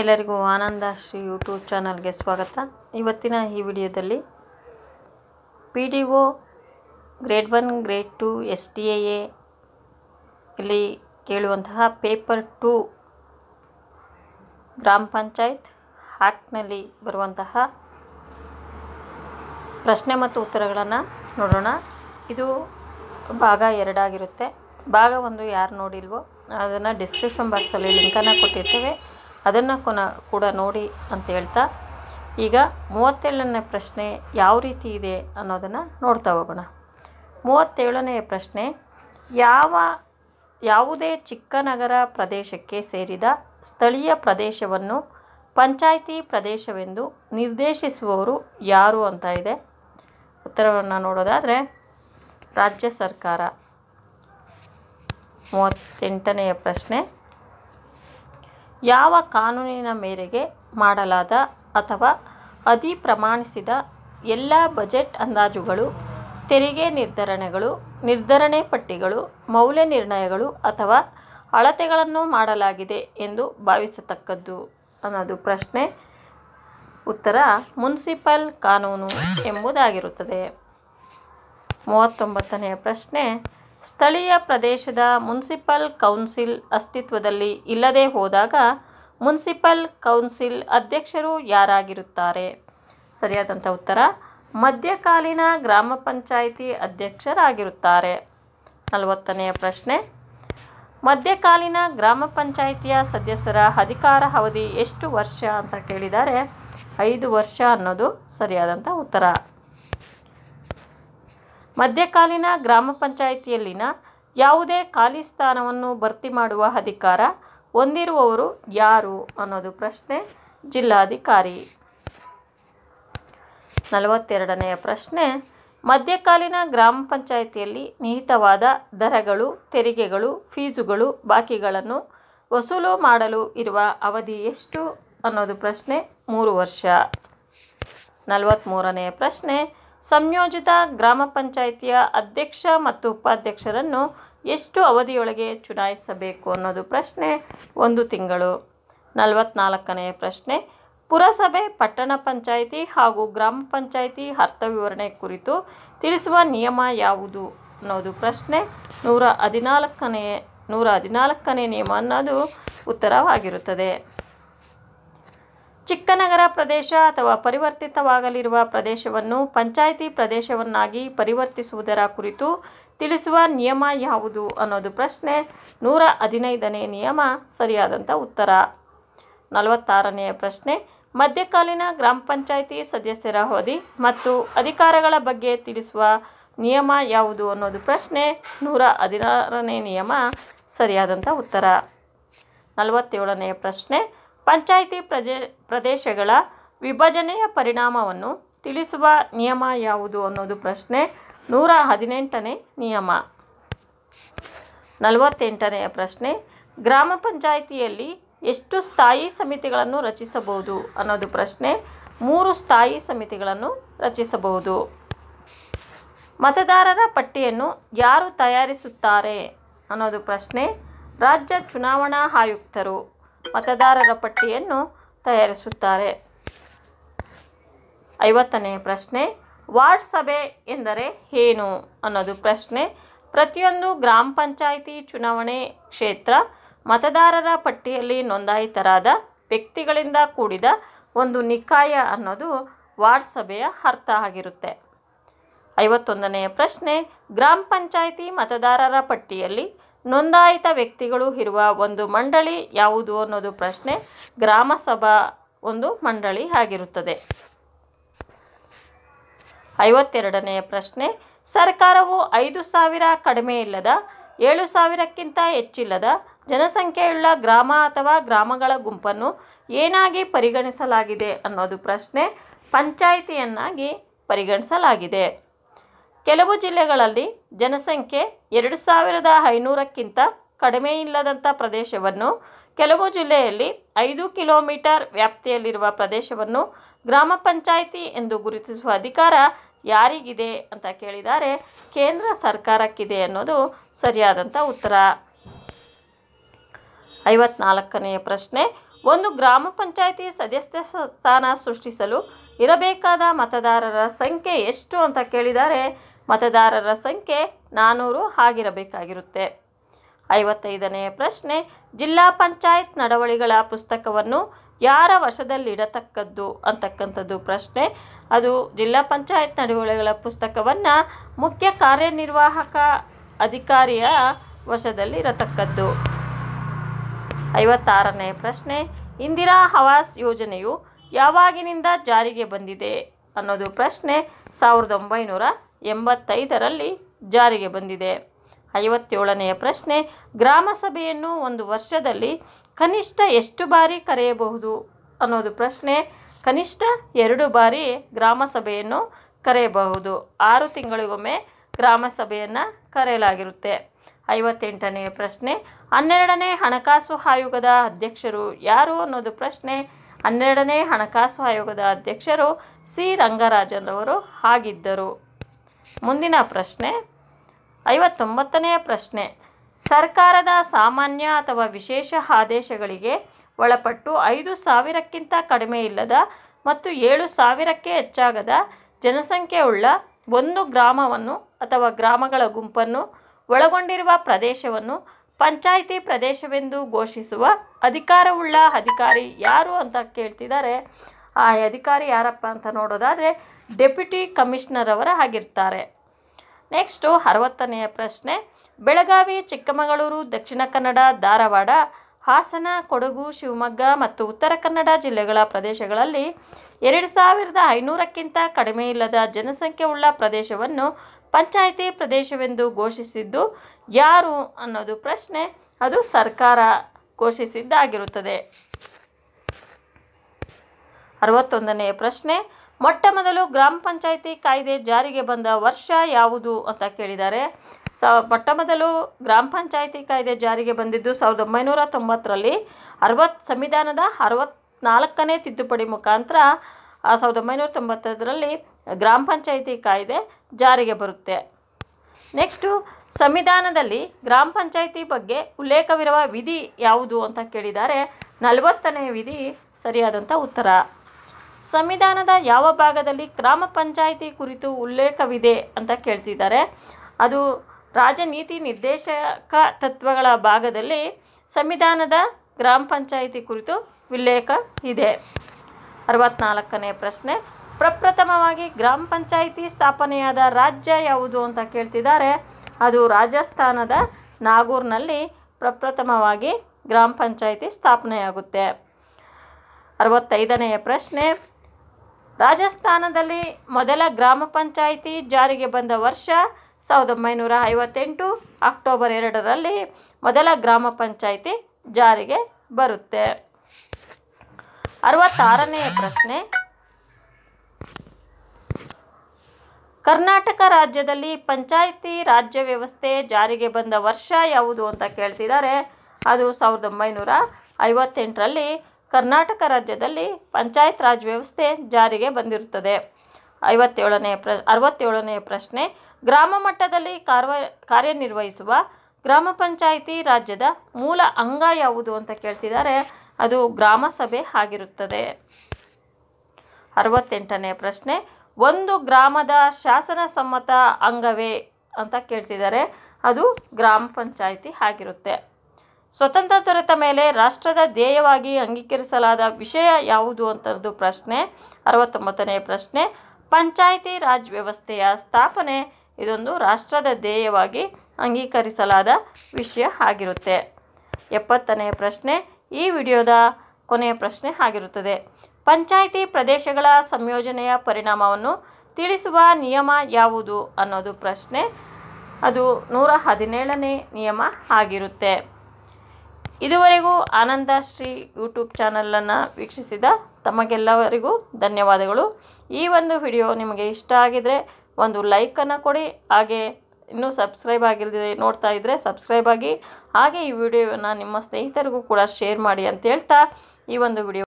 ಎಲ್ಲರಿಗೂ ಆನಂದ ಶ್ರೀ ಯೂಟ್ಯೂಬ್ ಚಾನಲ್ಗೆ ಸ್ವಾಗತ ಇವತ್ತಿನ ಈ ವಿಡಿಯೋದಲ್ಲಿ P D O grade one grade two S T ಎಲ್ಲಿ ಇಲ್ಲಿ ಕೇಳುವಂತಹ ಪೇಪರ್ ಟು ಗ್ರಾಮ ಪಂಚಾಯತ್ ಆ್ಯಕ್ಟ್ನಲ್ಲಿ ಬರುವಂತಹ ಪ್ರಶ್ನೆ ಮತ್ತು ಉತ್ತರಗಳನ್ನು ನೋಡೋಣ ಇದು ಭಾಗ ಎರಡಾಗಿರುತ್ತೆ ಭಾಗ ಒಂದು ಯಾರು ನೋಡಿಲ್ವೋ ಅದನ್ನು ಡಿಸ್ಕ್ರಿಪ್ಷನ್ ಬಾಕ್ಸಲ್ಲಿ ಲಿಂಕನ್ನು ಕೊಟ್ಟಿರ್ತೇವೆ ಅದನ್ನು ಕೊನ ಕೂಡ ನೋಡಿ ಅಂತ ಹೇಳ್ತಾ ಈಗ ಮೂವತ್ತೇಳನೇ ಪ್ರಶ್ನೆ ಯಾವ ರೀತಿ ಇದೆ ಅನ್ನೋದನ್ನು ನೋಡ್ತಾ ಹೋಗೋಣ ಮೂವತ್ತೇಳನೆಯ ಪ್ರಶ್ನೆ ಯಾವ ಯಾವುದೇ ಚಿಕ್ಕ ನಗರ ಪ್ರದೇಶಕ್ಕೆ ಸೇರಿದ ಸ್ಥಳೀಯ ಪ್ರದೇಶವನ್ನು ಪಂಚಾಯಿತಿ ಪ್ರದೇಶವೆಂದು ನಿರ್ದೇಶಿಸುವವರು ಯಾರು ಅಂತ ಇದೆ ಉತ್ತರವನ್ನು ನೋಡೋದಾದರೆ ರಾಜ್ಯ ಸರ್ಕಾರ ಮೂವತ್ತೆಂಟನೆಯ ಪ್ರಶ್ನೆ ಯಾವ ಕಾನೂನಿನ ಮೇರೆಗೆ ಮಾಡಲಾದ ಅಥವಾ ಪ್ರಮಾಣಿಸಿದ ಎಲ್ಲ ಬಜೆಟ್ ಅಂದಾಜುಗಳು ತೆರಿಗೆ ನಿರ್ಧರಣೆಗಳು ನಿರ್ಧರಣೆ ಪಟ್ಟಿಗಳು ಮೌಲ್ಯ ನಿರ್ಣಯಗಳು ಅಥವಾ ಅಳತೆಗಳನ್ನು ಮಾಡಲಾಗಿದೆ ಎಂದು ಭಾವಿಸತಕ್ಕದ್ದು ಅನ್ನೋದು ಪ್ರಶ್ನೆ ಉತ್ತರ ಮುನ್ಸಿಪಲ್ ಕಾನೂನು ಎಂಬುದಾಗಿರುತ್ತದೆ ಮೂವತ್ತೊಂಬತ್ತನೆಯ ಪ್ರಶ್ನೆ ಸ್ಥಳೀಯ ಪ್ರದೇಶದ ಮುನ್ಸಿಪಲ್ ಕೌನ್ಸಿಲ್ ಅಸ್ತಿತ್ವದಲ್ಲಿ ಇಲ್ಲದೆ ಹೋದಾಗ ಮುನ್ಸಿಪಲ್ ಕೌನ್ಸಿಲ್ ಅಧ್ಯಕ್ಷರು ಯಾರಾಗಿರುತ್ತಾರೆ ಸರಿಯಾದಂಥ ಉತ್ತರ ಮಧ್ಯಕಾಲೀನ ಗ್ರಾಮ ಪಂಚಾಯಿತಿ ಅಧ್ಯಕ್ಷರಾಗಿರುತ್ತಾರೆ ನಲವತ್ತನೆಯ ಪ್ರಶ್ನೆ ಮಧ್ಯಕಾಲೀನ ಗ್ರಾಮ ಪಂಚಾಯಿತಿಯ ಸದಸ್ಯರ ಅಧಿಕಾರ ಅವಧಿ ಎಷ್ಟು ವರ್ಷ ಅಂತ ಕೇಳಿದ್ದಾರೆ ಐದು ವರ್ಷ ಅನ್ನೋದು ಸರಿಯಾದಂಥ ಉತ್ತರ ಮಧ್ಯಕಾಲೀನ ಗ್ರಾಮ ಪಂಚಾಯಿತಿಯಲ್ಲಿನ ಯಾವುದೇ ಖಾಲಿ ಸ್ಥಾನವನ್ನು ಭರ್ತಿ ಮಾಡುವ ಅಧಿಕಾರ ಹೊಂದಿರುವವರು ಯಾರು ಅನ್ನೋದು ಪ್ರಶ್ನೆ ಜಿಲ್ಲಾಧಿಕಾರಿ ನಲವತ್ತೆರಡನೆಯ ಪ್ರಶ್ನೆ ಮಧ್ಯಕಾಲೀನ ಗ್ರಾಮ ಪಂಚಾಯಿತಿಯಲ್ಲಿ ನಿಹಿತವಾದ ದರಗಳು ತೆರಿಗೆಗಳು ಫೀಸುಗಳು ಬಾಕಿಗಳನ್ನು ವಸೂಲು ಮಾಡಲು ಇರುವ ಅವಧಿ ಎಷ್ಟು ಅನ್ನೋದು ಪ್ರಶ್ನೆ ಮೂರು ವರ್ಷ ನಲವತ್ತ್ಮೂರನೆಯ ಪ್ರಶ್ನೆ ಸಂಯೋಜಿತ ಗ್ರಾಮ ಪಂಚಾಯಿತಿಯ ಅಧ್ಯಕ್ಷ ಮತ್ತು ಉಪಾಧ್ಯಕ್ಷರನ್ನು ಎಷ್ಟು ಅವಧಿಯೊಳಗೆ ಚುನಾಯಿಸಬೇಕು ಅನ್ನೋದು ಪ್ರಶ್ನೆ ಒಂದು ತಿಂಗಳು ನಲವತ್ನಾಲ್ಕನೆಯ ಪ್ರಶ್ನೆ ಪುರಸಭೆ ಪಟ್ಟಣ ಪಂಚಾಯಿತಿ ಹಾಗೂ ಗ್ರಾಮ ಪಂಚಾಯಿತಿ ಅರ್ಥ ವಿವರಣೆ ಕುರಿತು ತಿಳಿಸುವ ನಿಯಮ ಯಾವುದು ಅನ್ನೋದು ಪ್ರಶ್ನೆ ನೂರ ಹದಿನಾಲ್ಕನೇ ನೂರ ಹದಿನಾಲ್ಕನೇ ನಿಯಮ ಅನ್ನೋದು ಉತ್ತರವಾಗಿರುತ್ತದೆ ಚಿಕ್ಕನಗರ ಪ್ರದೇಶ ಅಥವಾ ಪರಿವರ್ತಿತವಾಗಲಿರುವ ಪ್ರದೇಶವನ್ನು ಪಂಚಾಯಿತಿ ಪ್ರದೇಶವನ್ನಾಗಿ ಪರಿವರ್ತಿಸುವುದರ ಕುರಿತು ತಿಳಿಸುವ ನಿಯಮ ಯಾವುದು ಅನ್ನೋದು ಪ್ರಶ್ನೆ ನೂರ ಹದಿನೈದನೇ ನಿಯಮ ಸರಿಯಾದಂಥ ಉತ್ತರ ನಲವತ್ತಾರನೆಯ ಪ್ರಶ್ನೆ ಮಧ್ಯಕಾಲೀನ ಗ್ರಾಮ ಪಂಚಾಯಿತಿ ಸದಸ್ಯರ ಅವಧಿ ಮತ್ತು ಅಧಿಕಾರಗಳ ಬಗ್ಗೆ ತಿಳಿಸುವ ನಿಯಮ ಯಾವುದು ಅನ್ನೋದು ಪ್ರಶ್ನೆ ನೂರ ಹದಿನಾರನೇ ನಿಯಮ ಸರಿಯಾದಂಥ ಉತ್ತರ ನಲವತ್ತೇಳನೆಯ ಪ್ರಶ್ನೆ ಪಂಚಾಯಿತಿ ಪ್ರಜೆ ಪ್ರದೇಶಗಳ ವಿಭಜನೆಯ ಪರಿಣಾಮವನ್ನು ತಿಳಿಸುವ ನಿಯಮ ಯಾವುದು ಅನ್ನೋದು ಪ್ರಶ್ನೆ ನೂರ ಹದಿನೆಂಟನೇ ನಿಯಮ ನಲವತ್ತೆಂಟನೆಯ ಪ್ರಶ್ನೆ ಗ್ರಾಮ ಪಂಚಾಯಿತಿಯಲ್ಲಿ ಎಷ್ಟು ಸ್ಥಾಯಿ ಸಮಿತಿಗಳನ್ನು ರಚಿಸಬಹುದು ಅನ್ನೋದು ಪ್ರಶ್ನೆ ಮೂರು ಸ್ಥಾಯಿ ಸಮಿತಿಗಳನ್ನು ರಚಿಸಬಹುದು ಮತದಾರರ ಪಟ್ಟಿಯನ್ನು ಯಾರು ತಯಾರಿಸುತ್ತಾರೆ ಅನ್ನೋದು ಪ್ರಶ್ನೆ ರಾಜ್ಯ ಚುನಾವಣಾ ಆಯುಕ್ತರು ಮತದಾರರ ಪಟ್ಟಿಯನ್ನು ತಯಾರಿಸುತ್ತಾರೆ ಐವತ್ತನೆಯ ಪ್ರಶ್ನೆ ವಾರ್ಡ್ ಸಭೆ ಎಂದರೆ ಏನು ಅನ್ನೋದು ಪ್ರಶ್ನೆ ಪ್ರತಿಯೊಂದು ಗ್ರಾಮ ಪಂಚಾಯಿತಿ ಚುನಾವಣೆ ಕ್ಷೇತ್ರ ಮತದಾರರ ಪಟ್ಟಿಯಲ್ಲಿ ನೋಂದಾಯಿತರಾದ ವ್ಯಕ್ತಿಗಳಿಂದ ಕೂಡಿದ ಒಂದು ನಿಕಾಯ ಅನ್ನೋದು ವಾರ್ಡ್ ಸಭೆಯ ಅರ್ಥ ಆಗಿರುತ್ತೆ ಐವತ್ತೊಂದನೆಯ ಪ್ರಶ್ನೆ ಗ್ರಾಮ ಪಂಚಾಯಿತಿ ಮತದಾರರ ಪಟ್ಟಿಯಲ್ಲಿ ನೋಂದಾಯಿತ ವ್ಯಕ್ತಿಗಳು ಇರುವ ಒಂದು ಮಂಡಳಿ ಯಾವುದು ಅನ್ನೋದು ಪ್ರಶ್ನೆ ಸಭಾ ಒಂದು ಮಂಡಳಿ ಆಗಿರುತ್ತದೆ ಐವತ್ತೆರಡನೆಯ ಪ್ರಶ್ನೆ ಸರ್ಕಾರವು ಐದು ಸಾವಿರ ಕಡಿಮೆ ಇಲ್ಲದ ಏಳು ಸಾವಿರಕ್ಕಿಂತ ಹೆಚ್ಚಿಲ್ಲದ ಜನಸಂಖ್ಯೆಯುಳ್ಳ ಗ್ರಾಮ ಅಥವಾ ಗ್ರಾಮಗಳ ಗುಂಪನ್ನು ಏನಾಗಿ ಪರಿಗಣಿಸಲಾಗಿದೆ ಅನ್ನೋದು ಪ್ರಶ್ನೆ ಪಂಚಾಯಿತಿಯನ್ನಾಗಿ ಪರಿಗಣಿಸಲಾಗಿದೆ ಕೆಲವು ಜಿಲ್ಲೆಗಳಲ್ಲಿ ಜನಸಂಖ್ಯೆ ಎರಡು ಸಾವಿರದ ಐನೂರಕ್ಕಿಂತ ಕಡಿಮೆ ಇಲ್ಲದಂಥ ಪ್ರದೇಶವನ್ನು ಕೆಲವು ಜಿಲ್ಲೆಯಲ್ಲಿ ಐದು ಕಿಲೋಮೀಟರ್ ವ್ಯಾಪ್ತಿಯಲ್ಲಿರುವ ಪ್ರದೇಶವನ್ನು ಗ್ರಾಮ ಪಂಚಾಯಿತಿ ಎಂದು ಗುರುತಿಸುವ ಅಧಿಕಾರ ಯಾರಿಗಿದೆ ಅಂತ ಕೇಳಿದರೆ ಕೇಂದ್ರ ಸರ್ಕಾರಕ್ಕಿದೆ ಅನ್ನೋದು ಸರಿಯಾದಂಥ ಉತ್ತರ ಐವತ್ನಾಲ್ಕನೆಯ ಪ್ರಶ್ನೆ ಒಂದು ಗ್ರಾಮ ಪಂಚಾಯಿತಿ ಸದಸ್ಯ ಸ್ಥಾನ ಸೃಷ್ಟಿಸಲು ಇರಬೇಕಾದ ಮತದಾರರ ಸಂಖ್ಯೆ ಎಷ್ಟು ಅಂತ ಕೇಳಿದರೆ ಮತದಾರರ ಸಂಖ್ಯೆ ನಾನೂರು ಆಗಿರಬೇಕಾಗಿರುತ್ತೆ ಐವತ್ತೈದನೆಯ ಪ್ರಶ್ನೆ ಜಿಲ್ಲಾ ಪಂಚಾಯತ್ ನಡವಳಿಗಳ ಪುಸ್ತಕವನ್ನು ಯಾರ ವಶದಲ್ಲಿಡತಕ್ಕದ್ದು ಅಂತಕ್ಕಂಥದ್ದು ಪ್ರಶ್ನೆ ಅದು ಜಿಲ್ಲಾ ಪಂಚಾಯತ್ ನಡವಳಿಗಳ ಪುಸ್ತಕವನ್ನು ಮುಖ್ಯ ಕಾರ್ಯನಿರ್ವಾಹಕ ಅಧಿಕಾರಿಯ ವಶದಲ್ಲಿ ಇರತಕ್ಕದ್ದು ಐವತ್ತಾರನೇ ಪ್ರಶ್ನೆ ಇಂದಿರಾ ಹವಾಸ್ ಯೋಜನೆಯು ಯಾವಾಗಿನಿಂದ ಜಾರಿಗೆ ಬಂದಿದೆ ಅನ್ನೋದು ಪ್ರಶ್ನೆ ಸಾವಿರದ ಒಂಬೈನೂರ ಎಂಬತ್ತೈದರಲ್ಲಿ ಜಾರಿಗೆ ಬಂದಿದೆ ಐವತ್ತೇಳನೆಯ ಪ್ರಶ್ನೆ ಗ್ರಾಮಸಭೆಯನ್ನು ಒಂದು ವರ್ಷದಲ್ಲಿ ಕನಿಷ್ಠ ಎಷ್ಟು ಬಾರಿ ಕರೆಯಬಹುದು ಅನ್ನೋದು ಪ್ರಶ್ನೆ ಕನಿಷ್ಠ ಎರಡು ಬಾರಿ ಗ್ರಾಮಸಭೆಯನ್ನು ಕರೆಯಬಹುದು ಆರು ತಿಂಗಳಿಗೊಮ್ಮೆ ಗ್ರಾಮಸಭೆಯನ್ನು ಕರೆಯಲಾಗಿರುತ್ತೆ ಐವತ್ತೆಂಟನೆಯ ಪ್ರಶ್ನೆ ಹನ್ನೆರಡನೇ ಹಣಕಾಸು ಆಯೋಗದ ಅಧ್ಯಕ್ಷರು ಯಾರು ಅನ್ನೋದು ಪ್ರಶ್ನೆ ಹನ್ನೆರಡನೇ ಹಣಕಾಸು ಆಯೋಗದ ಅಧ್ಯಕ್ಷರು ಸಿ ರಂಗರಾಜನ್ ಅವರು ಆಗಿದ್ದರು ಮುಂದಿನ ಪ್ರಶ್ನೆ ಐವತ್ತೊಂಬತ್ತನೆಯ ಪ್ರಶ್ನೆ ಸರ್ಕಾರದ ಸಾಮಾನ್ಯ ಅಥವಾ ವಿಶೇಷ ಆದೇಶಗಳಿಗೆ ಒಳಪಟ್ಟು ಐದು ಸಾವಿರಕ್ಕಿಂತ ಕಡಿಮೆ ಇಲ್ಲದ ಮತ್ತು ಏಳು ಸಾವಿರಕ್ಕೆ ಹೆಚ್ಚಾಗದ ಉಳ್ಳ ಒಂದು ಗ್ರಾಮವನ್ನು ಅಥವಾ ಗ್ರಾಮಗಳ ಗುಂಪನ್ನು ಒಳಗೊಂಡಿರುವ ಪ್ರದೇಶವನ್ನು ಪಂಚಾಯಿತಿ ಪ್ರದೇಶವೆಂದು ಘೋಷಿಸುವ ಅಧಿಕಾರವುಳ್ಳ ಅಧಿಕಾರಿ ಯಾರು ಅಂತ ಕೇಳ್ತಿದ್ದಾರೆ ಆ ಅಧಿಕಾರಿ ಯಾರಪ್ಪ ಅಂತ ನೋಡೋದಾದರೆ ಡೆಪ್ಯುಟಿ ಕಮಿಷನರ್ ಅವರ ಆಗಿರ್ತಾರೆ ನೆಕ್ಸ್ಟು ಅರವತ್ತನೆಯ ಪ್ರಶ್ನೆ ಬೆಳಗಾವಿ ಚಿಕ್ಕಮಗಳೂರು ದಕ್ಷಿಣ ಕನ್ನಡ ಧಾರವಾಡ ಹಾಸನ ಕೊಡಗು ಶಿವಮೊಗ್ಗ ಮತ್ತು ಉತ್ತರ ಕನ್ನಡ ಜಿಲ್ಲೆಗಳ ಪ್ರದೇಶಗಳಲ್ಲಿ ಎರಡು ಸಾವಿರದ ಐನೂರಕ್ಕಿಂತ ಕಡಿಮೆ ಇಲ್ಲದ ಜನಸಂಖ್ಯೆ ಉಳ್ಳ ಪ್ರದೇಶವನ್ನು ಪಂಚಾಯಿತಿ ಪ್ರದೇಶವೆಂದು ಘೋಷಿಸಿದ್ದು ಯಾರು ಅನ್ನೋದು ಪ್ರಶ್ನೆ ಅದು ಸರ್ಕಾರ ಘೋಷಿಸಿದ್ದಾಗಿರುತ್ತದೆ ಅರವತ್ತೊಂದನೆಯ ಪ್ರಶ್ನೆ ಮೊಟ್ಟ ಮೊದಲು ಗ್ರಾಮ ಪಂಚಾಯಿತಿ ಕಾಯ್ದೆ ಜಾರಿಗೆ ಬಂದ ವರ್ಷ ಯಾವುದು ಅಂತ ಕೇಳಿದ್ದಾರೆ ಸ ಮೊಟ್ಟ ಮೊದಲು ಗ್ರಾಮ ಪಂಚಾಯಿತಿ ಕಾಯ್ದೆ ಜಾರಿಗೆ ಬಂದಿದ್ದು ಸಾವಿರದ ಒಂಬೈನೂರ ತೊಂಬತ್ತರಲ್ಲಿ ಅರವತ್ತು ಸಂವಿಧಾನದ ಅರವತ್ನಾಲ್ಕನೇ ತಿದ್ದುಪಡಿ ಮುಖಾಂತರ ಸಾವಿರದ ಒಂಬೈನೂರ ತೊಂಬತ್ತೈದರಲ್ಲಿ ಗ್ರಾಮ ಪಂಚಾಯಿತಿ ಕಾಯ್ದೆ ಜಾರಿಗೆ ಬರುತ್ತೆ ನೆಕ್ಸ್ಟು ಸಂವಿಧಾನದಲ್ಲಿ ಗ್ರಾಮ ಪಂಚಾಯಿತಿ ಬಗ್ಗೆ ಉಲ್ಲೇಖವಿರುವ ವಿಧಿ ಯಾವುದು ಅಂತ ಕೇಳಿದ್ದಾರೆ ನಲವತ್ತನೇ ವಿಧಿ ಸರಿಯಾದಂಥ ಉತ್ತರ ಸಂವಿಧಾನದ ಯಾವ ಭಾಗದಲ್ಲಿ ಗ್ರಾಮ ಪಂಚಾಯಿತಿ ಕುರಿತು ಉಲ್ಲೇಖವಿದೆ ಅಂತ ಕೇಳ್ತಿದ್ದಾರೆ ಅದು ರಾಜನೀತಿ ನಿರ್ದೇಶಕ ತತ್ವಗಳ ಭಾಗದಲ್ಲಿ ಸಂವಿಧಾನದ ಗ್ರಾಮ ಪಂಚಾಯಿತಿ ಕುರಿತು ಉಲ್ಲೇಖ ಇದೆ ಅರವತ್ನಾಲ್ಕನೇ ಪ್ರಶ್ನೆ ಪ್ರಪ್ರಥಮವಾಗಿ ಗ್ರಾಮ ಪಂಚಾಯಿತಿ ಸ್ಥಾಪನೆಯಾದ ರಾಜ್ಯ ಯಾವುದು ಅಂತ ಕೇಳ್ತಿದ್ದಾರೆ ಅದು ರಾಜಸ್ಥಾನದ ನಾಗೂರ್ನಲ್ಲಿ ಪ್ರಪ್ರಥಮವಾಗಿ ಗ್ರಾಮ ಪಂಚಾಯಿತಿ ಸ್ಥಾಪನೆಯಾಗುತ್ತೆ ಅರವತ್ತೈದನೆಯ ಪ್ರಶ್ನೆ ರಾಜಸ್ಥಾನದಲ್ಲಿ ಮೊದಲ ಗ್ರಾಮ ಪಂಚಾಯಿತಿ ಜಾರಿಗೆ ಬಂದ ವರ್ಷ ಸಾವಿರದ ಒಂಬೈನೂರ ಐವತ್ತೆಂಟು ಅಕ್ಟೋಬರ್ ಎರಡರಲ್ಲಿ ಮೊದಲ ಗ್ರಾಮ ಪಂಚಾಯಿತಿ ಜಾರಿಗೆ ಬರುತ್ತೆ ಅರವತ್ತಾರನೆಯ ಪ್ರಶ್ನೆ ಕರ್ನಾಟಕ ರಾಜ್ಯದಲ್ಲಿ ಪಂಚಾಯಿತಿ ರಾಜ್ಯ ವ್ಯವಸ್ಥೆ ಜಾರಿಗೆ ಬಂದ ವರ್ಷ ಯಾವುದು ಅಂತ ಕೇಳ್ತಿದ್ದಾರೆ ಅದು ಸಾವಿರದ ಒಂಬೈನೂರ ಐವತ್ತೆಂಟರಲ್ಲಿ ಕರ್ನಾಟಕ ರಾಜ್ಯದಲ್ಲಿ ಪಂಚಾಯತ್ ರಾಜ್ ವ್ಯವಸ್ಥೆ ಜಾರಿಗೆ ಬಂದಿರುತ್ತದೆ ಐವತ್ತೇಳನೇ ಪ್ರ ಅರವತ್ತೇಳನೇ ಪ್ರಶ್ನೆ ಗ್ರಾಮ ಮಟ್ಟದಲ್ಲಿ ಕಾರ್ವ ಕಾರ್ಯನಿರ್ವಹಿಸುವ ಗ್ರಾಮ ಪಂಚಾಯಿತಿ ರಾಜ್ಯದ ಮೂಲ ಅಂಗ ಯಾವುದು ಅಂತ ಕೇಳ್ತಿದ್ದಾರೆ ಅದು ಗ್ರಾಮ ಸಭೆ ಆಗಿರುತ್ತದೆ ಅರವತ್ತೆಂಟನೇ ಪ್ರಶ್ನೆ ಒಂದು ಗ್ರಾಮದ ಶಾಸನ ಸಮ್ಮತ ಅಂಗವೇ ಅಂತ ಕೇಳ್ತಿದ್ದಾರೆ ಅದು ಗ್ರಾಮ ಪಂಚಾಯಿತಿ ಆಗಿರುತ್ತೆ ಸ್ವತಂತ್ರ ದೊರೆತ ಮೇಲೆ ರಾಷ್ಟ್ರದ ಧ್ಯೇಯವಾಗಿ ಅಂಗೀಕರಿಸಲಾದ ವಿಷಯ ಯಾವುದು ಅಂತದ್ದು ಪ್ರಶ್ನೆ ಅರವತ್ತೊಂಬತ್ತನೇ ಪ್ರಶ್ನೆ ಪಂಚಾಯಿತಿ ರಾಜ್ ವ್ಯವಸ್ಥೆಯ ಸ್ಥಾಪನೆ ಇದೊಂದು ರಾಷ್ಟ್ರದ ಧ್ಯೇಯವಾಗಿ ಅಂಗೀಕರಿಸಲಾದ ವಿಷಯ ಆಗಿರುತ್ತೆ ಎಪ್ಪತ್ತನೇ ಪ್ರಶ್ನೆ ಈ ವಿಡಿಯೋದ ಕೊನೆಯ ಪ್ರಶ್ನೆ ಆಗಿರುತ್ತದೆ ಪಂಚಾಯಿತಿ ಪ್ರದೇಶಗಳ ಸಂಯೋಜನೆಯ ಪರಿಣಾಮವನ್ನು ತಿಳಿಸುವ ನಿಯಮ ಯಾವುದು ಅನ್ನೋದು ಪ್ರಶ್ನೆ ಅದು ನೂರ ಹದಿನೇಳನೇ ನಿಯಮ ಆಗಿರುತ್ತೆ ಇದುವರೆಗೂ ಆನಂದ ಶ್ರೀ ಯೂಟ್ಯೂಬ್ ಚಾನಲನ್ನು ವೀಕ್ಷಿಸಿದ ತಮಗೆಲ್ಲರಿಗೂ ಧನ್ಯವಾದಗಳು ಈ ಒಂದು ವಿಡಿಯೋ ನಿಮಗೆ ಇಷ್ಟ ಆಗಿದರೆ ಒಂದು ಲೈಕನ್ನು ಕೊಡಿ ಹಾಗೆ ಇನ್ನೂ ಸಬ್ಸ್ಕ್ರೈಬ್ ಆಗಿಲ್ಲದೆ ನೋಡ್ತಾ ಇದ್ದರೆ ಸಬ್ಸ್ಕ್ರೈಬ್ ಆಗಿ ಹಾಗೆ ಈ ವಿಡಿಯೋವನ್ನು ನಿಮ್ಮ ಸ್ನೇಹಿತರಿಗೂ ಕೂಡ ಶೇರ್ ಮಾಡಿ ಅಂತ ಹೇಳ್ತಾ ಈ ಒಂದು ವಿಡಿಯೋ